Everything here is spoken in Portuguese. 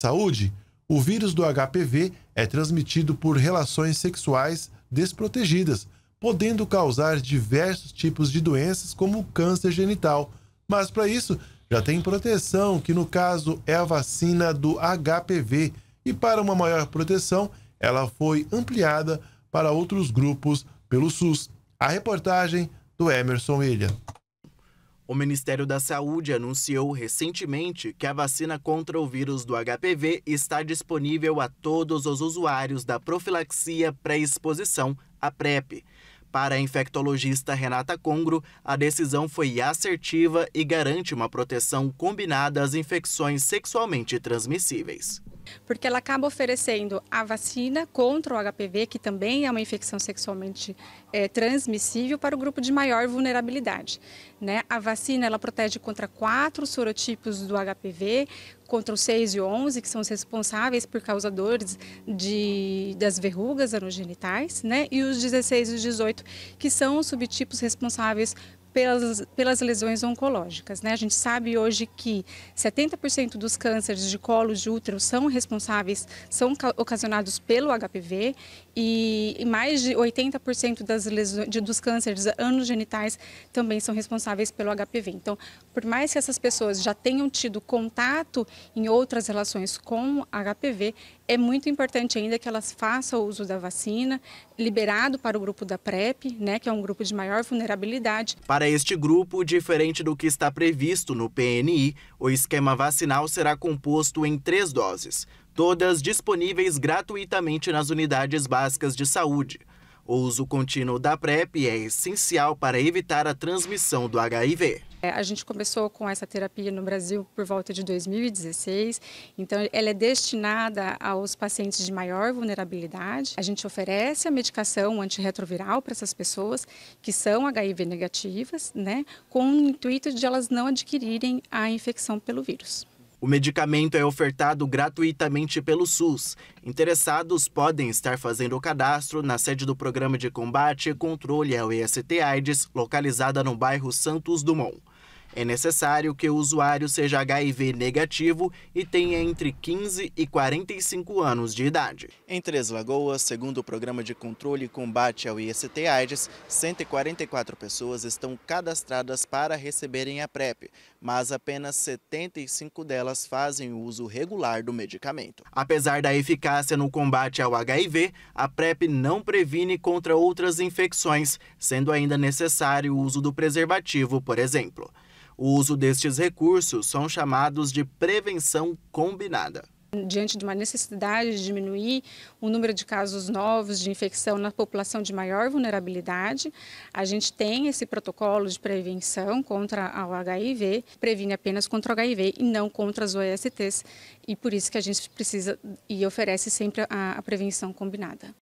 Saúde. O vírus do HPV é transmitido por relações sexuais desprotegidas, podendo causar diversos tipos de doenças, como câncer genital. Mas para isso, já tem proteção, que no caso é a vacina do HPV, e para uma maior proteção, ela foi ampliada para outros grupos pelo SUS. A reportagem do Emerson William. O Ministério da Saúde anunciou recentemente que a vacina contra o vírus do HPV está disponível a todos os usuários da profilaxia pré-exposição, a PrEP. Para a infectologista Renata Congro, a decisão foi assertiva e garante uma proteção combinada às infecções sexualmente transmissíveis porque ela acaba oferecendo a vacina contra o HPV, que também é uma infecção sexualmente é, transmissível, para o grupo de maior vulnerabilidade. Né? A vacina ela protege contra quatro sorotipos do HPV, contra os 6 e 11, que são os responsáveis por causadores de, das verrugas anogenitais, né? e os 16 e os 18, que são os subtipos responsáveis pelas, pelas lesões oncológicas. Né? A gente sabe hoje que 70% dos cânceres de colo de útero são responsáveis, são ocasionados pelo HPV e, e mais de 80% das lesões, de, dos cânceres anos genitais também são responsáveis pelo HPV. Então, por mais que essas pessoas já tenham tido contato em outras relações com HPV, é muito importante ainda que elas façam uso da vacina, liberado para o grupo da PrEP, né, que é um grupo de maior vulnerabilidade. Para para este grupo, diferente do que está previsto no PNI, o esquema vacinal será composto em três doses, todas disponíveis gratuitamente nas unidades básicas de saúde. O uso contínuo da PrEP é essencial para evitar a transmissão do HIV. É, a gente começou com essa terapia no Brasil por volta de 2016, então ela é destinada aos pacientes de maior vulnerabilidade. A gente oferece a medicação antirretroviral para essas pessoas que são HIV negativas, né, com o intuito de elas não adquirirem a infecção pelo vírus. O medicamento é ofertado gratuitamente pelo SUS. Interessados podem estar fazendo o cadastro na sede do Programa de Combate e Controle ao IST-AIDS, localizada no bairro Santos Dumont. É necessário que o usuário seja HIV negativo e tenha entre 15 e 45 anos de idade. Em Três Lagoas, segundo o Programa de Controle e Combate ao IST-AIDS, 144 pessoas estão cadastradas para receberem a PrEP, mas apenas 75 delas fazem o uso regular do medicamento. Apesar da eficácia no combate ao HIV, a PrEP não previne contra outras infecções, sendo ainda necessário o uso do preservativo, por exemplo. O uso destes recursos são chamados de prevenção combinada diante de uma necessidade de diminuir o número de casos novos de infecção na população de maior vulnerabilidade, a gente tem esse protocolo de prevenção contra o HIV, previne apenas contra o HIV e não contra as OSTs, e por isso que a gente precisa e oferece sempre a, a prevenção combinada.